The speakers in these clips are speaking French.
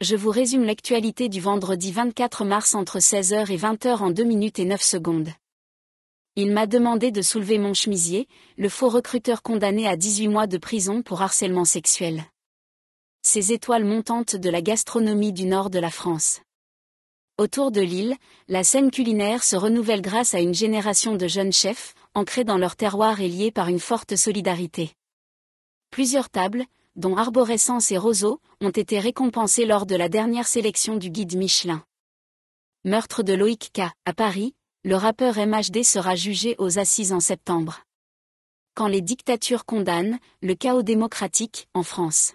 je vous résume l'actualité du vendredi 24 mars entre 16h et 20h en 2 minutes et 9 secondes. Il m'a demandé de soulever mon chemisier, le faux recruteur condamné à 18 mois de prison pour harcèlement sexuel. Ces étoiles montantes de la gastronomie du nord de la France. Autour de l'île, la scène culinaire se renouvelle grâce à une génération de jeunes chefs, ancrés dans leur terroir et liés par une forte solidarité. Plusieurs tables, dont Arborescence et Roseau, ont été récompensés lors de la dernière sélection du guide Michelin. Meurtre de Loïc K. à Paris, le rappeur MHD sera jugé aux assises en septembre. Quand les dictatures condamnent, le chaos démocratique, en France.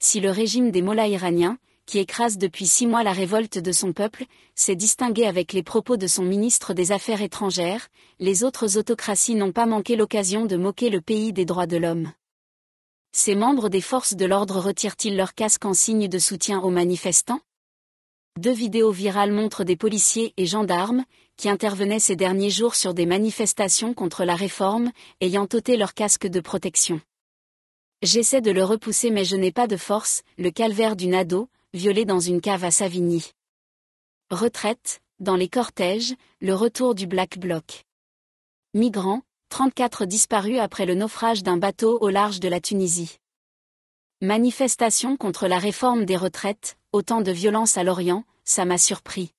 Si le régime des mollahs iraniens, qui écrase depuis six mois la révolte de son peuple, s'est distingué avec les propos de son ministre des Affaires étrangères, les autres autocraties n'ont pas manqué l'occasion de moquer le pays des droits de l'homme ces membres des forces de l'ordre retirent-ils leur casque en signe de soutien aux manifestants Deux vidéos virales montrent des policiers et gendarmes, qui intervenaient ces derniers jours sur des manifestations contre la réforme, ayant ôté leur casque de protection. J'essaie de le repousser mais je n'ai pas de force, le calvaire d'une ado, violée dans une cave à Savigny. Retraite, dans les cortèges, le retour du Black Bloc. Migrants, 34 disparus après le naufrage d'un bateau au large de la Tunisie. Manifestation contre la réforme des retraites, autant de violence à Lorient, ça m'a surpris.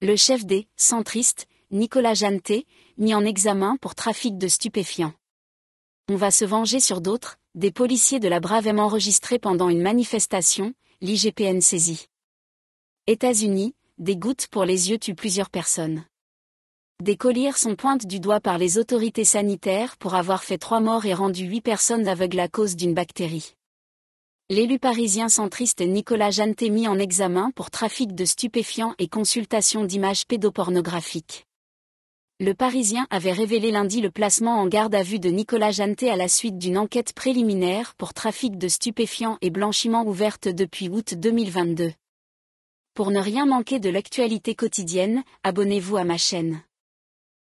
Le chef des centristes, Nicolas Janté, mis en examen pour trafic de stupéfiants. On va se venger sur d'autres, des policiers de la Bravem enregistrés pendant une manifestation, l'IGPN saisie. États-Unis, des gouttes pour les yeux tuent plusieurs personnes. Des colliers sont pointes du doigt par les autorités sanitaires pour avoir fait trois morts et rendu huit personnes aveugles à cause d'une bactérie. L'élu parisien centriste Nicolas Jeannet mis en examen pour trafic de stupéfiants et consultation d'images pédopornographiques. Le Parisien avait révélé lundi le placement en garde à vue de Nicolas Janté à la suite d'une enquête préliminaire pour trafic de stupéfiants et blanchiment ouverte depuis août 2022. Pour ne rien manquer de l'actualité quotidienne, abonnez-vous à ma chaîne.